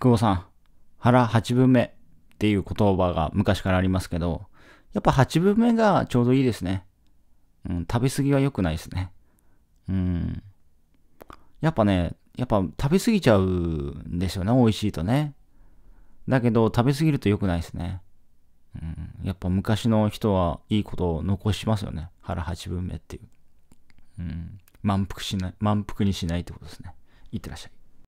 久保さん、腹八分目っていう言葉が昔からありますけど、やっぱ8分目がちょうどいいですね。うん、食べ過ぎは良くないですね。うん。やっぱね、やっぱ食べ過ぎちゃうんですよね、美味しいとね。だけど、食べ過ぎると良くないですね。うん、やっぱ昔の人はいいことを残しますよね。腹八分目っていう。うん、満腹しない、満腹にしないってことですね。いってらっしゃい。